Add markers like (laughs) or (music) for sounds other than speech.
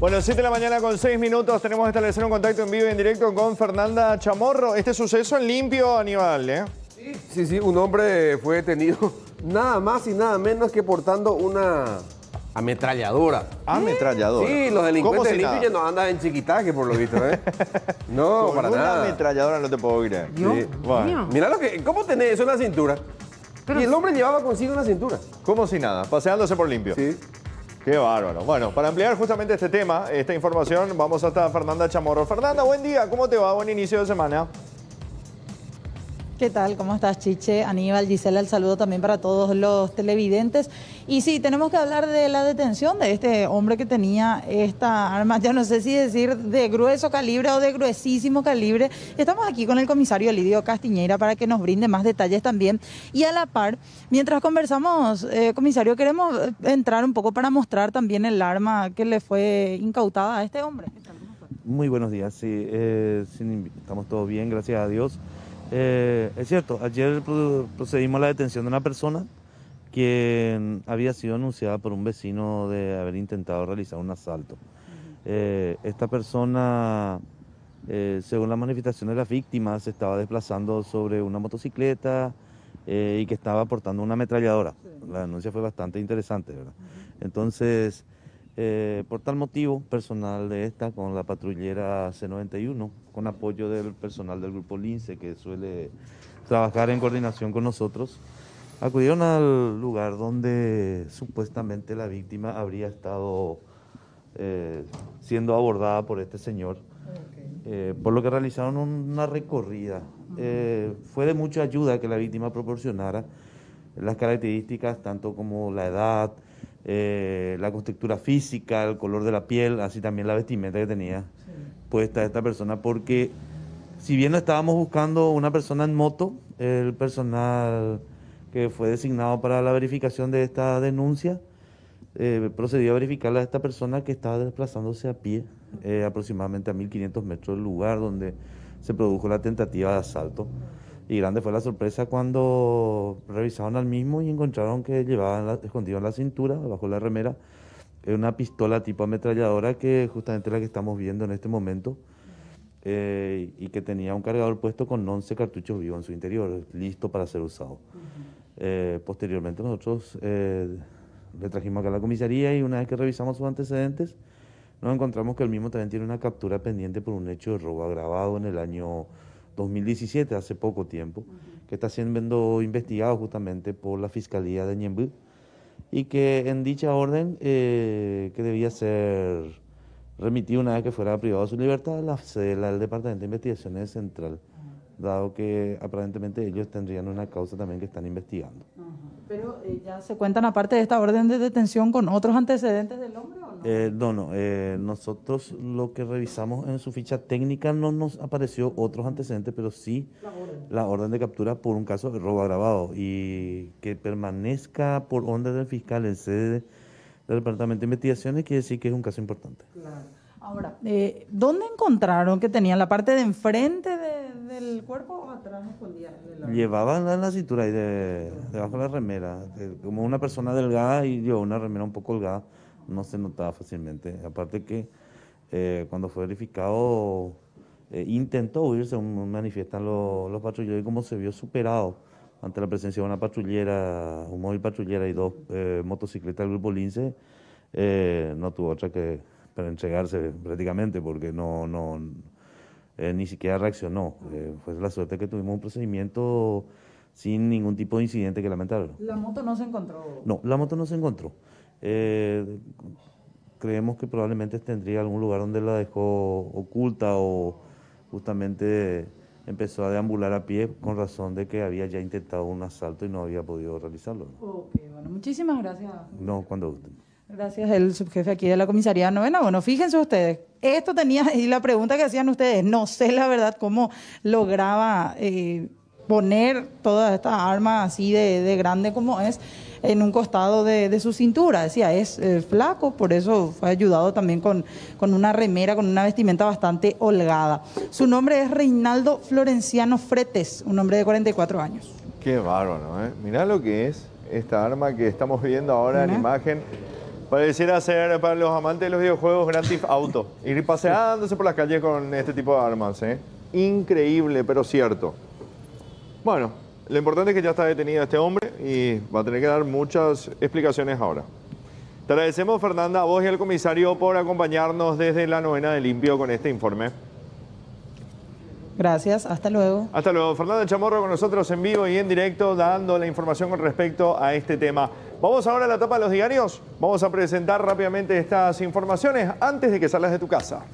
Bueno, 7 de la mañana con 6 minutos tenemos que establecer un contacto en vivo y en directo con Fernanda Chamorro. Este suceso en limpio, Aníbal, ¿eh? Sí, sí, sí un hombre fue detenido (laughs) nada más y nada menos que portando una ametralladora. Ah, ¿Ametralladora? Sí, los delincuentes si limpios ya no andan en chiquitaje, por lo visto, ¿eh? (laughs) no, con para una ametralladora no te puedo creer. Sí. Bueno. Mira lo que... ¿Cómo tenés una cintura? y el hombre llevaba consigo una cintura. Como si nada, paseándose por limpio. Sí. Qué bárbaro. Bueno, para ampliar justamente este tema, esta información, vamos hasta Fernanda Chamorro. Fernanda, buen día, ¿cómo te va? Buen inicio de semana. ¿Qué tal? ¿Cómo estás, Chiche? Aníbal, Gisela, el saludo también para todos los televidentes. Y sí, tenemos que hablar de la detención de este hombre que tenía esta arma, ya no sé si decir de grueso calibre o de gruesísimo calibre. Estamos aquí con el comisario Lidio Castiñeira para que nos brinde más detalles también. Y a la par, mientras conversamos, eh, comisario, queremos eh, entrar un poco para mostrar también el arma que le fue incautada a este hombre. Muy buenos días, sí, eh, estamos todos bien, gracias a Dios. Eh, es cierto, ayer procedimos a la detención de una persona que había sido anunciada por un vecino de haber intentado realizar un asalto. Eh, esta persona, eh, según la manifestación de las víctimas, se estaba desplazando sobre una motocicleta y que estaba portando una ametralladora. La denuncia fue bastante interesante, ¿verdad? Entonces, eh, por tal motivo, personal de esta con la patrullera C91, con apoyo del personal del grupo LINCE que suele trabajar en coordinación con nosotros, acudieron al lugar donde supuestamente la víctima habría estado eh, siendo abordada por este señor, eh, por lo que realizaron una recorrida. fue de mucha ayuda que la víctima proporcionara las características, tanto como la edad, eh, la constructura física, el color de la piel, así también la vestimenta que tenía puesta esta persona, porque si bien estábamos buscando una persona en moto, el personal que fue designado para la verificación de esta denuncia eh, procedió a verificarla a esta persona que estaba desplazándose a pie eh, aproximadamente a 1500 metros del lugar donde se produjo la tentativa de asalto. Y grande fue la sorpresa cuando revisaron al mismo y encontraron que llevaba escondido en la cintura, bajo la remera, eh, una pistola tipo ametralladora que justamente la que estamos viendo en este momento eh, y que tenía un cargador puesto con 11 cartuchos vivos en su interior, listo para ser usado. Eh, posteriormente nosotros le trajimos acá a la comisaría y una vez que revisamos sus antecedentes, nos encontramos que el mismo también tiene una captura pendiente por un hecho de robo agravado en el año 2017, hace poco tiempo, que está siendo investigado justamente por la Fiscalía de Ñembú y que en dicha orden eh, que debía ser remitido una vez que fuera privado de su libertad la sede del Departamento de Investigaciones Central, dado que aparentemente ellos tendrían una causa también que están investigando. Pero eh, ya se cuentan aparte de esta orden de detención con otros antecedentes del hombre. Eh, no, no. Eh, nosotros lo que revisamos en su ficha técnica no nos apareció otros antecedentes, pero sí la orden, de captura por un caso de robo agravado y que permanezca por orden del fiscal en sede del Departamento de Investigaciones quiere decir que es un caso importante. Claro. Ahora, eh, ¿dónde encontraron que tenía la parte de enfrente del cuerpo o atrás Llevaban la, cintura ahí debajo de la remera, como una persona delgada y yo una remera un poco holgada no se notaba fácilmente. Aparte que eh, cuando fue verificado, eh, intentó huirse un manifiestan los, los patrulleros, y como se vio superado ante la presencia de una patrullera, un móvil patrullera y dos eh, motocicletas del grupo Lince, no tuvo otra que entregarse prácticamente, porque no, no ni siquiera reaccionó. fue la suerte que tuvimos un procedimiento sin ningún tipo de incidente que lamentar. ¿La moto no se encontró? No, la moto no se encontró eh, creemos que probablemente tendría algún lugar donde la dejó oculta o justamente empezó a deambular a pie con razón de que había ya intentado un asalto y no había podido realizarlo. muchísimas gracias. cuando Gracias, el subjefe aquí de la comisaría novena. Bueno, fíjense ustedes, esto tenía, y la pregunta que hacían ustedes, no sé la verdad cómo lograba eh, poner todas estas armas así de, de grande como es en un costado de, de su cintura. Decía, es flaco, por eso fue ayudado también con, con una remera, con una vestimenta bastante holgada. Su nombre es Reinaldo Florenciano Fretes, un hombre de 44 años. Qué bárbaro, ¿eh? Mirá lo que es esta arma que estamos viendo ahora en imagen. Pareciera ser para los amantes de los videojuegos Grand Theft Auto. Ir paseándose por las calles con este tipo de armas, ¿eh? Increíble, pero cierto. Bueno, lo importante es que ya está detenido este hombre y va a tener que dar muchas explicaciones ahora. Te agradecemos, Fernanda, a vos y al comisario por acompañarnos desde la novena de Limpio con este informe. Gracias, hasta luego. Hasta luego. Fernanda Chamorro con nosotros en vivo y en directo dando la información con respecto a este tema. Vamos ahora a la etapa de los diarios. Vamos a presentar rápidamente estas informaciones antes de que salgas de tu casa.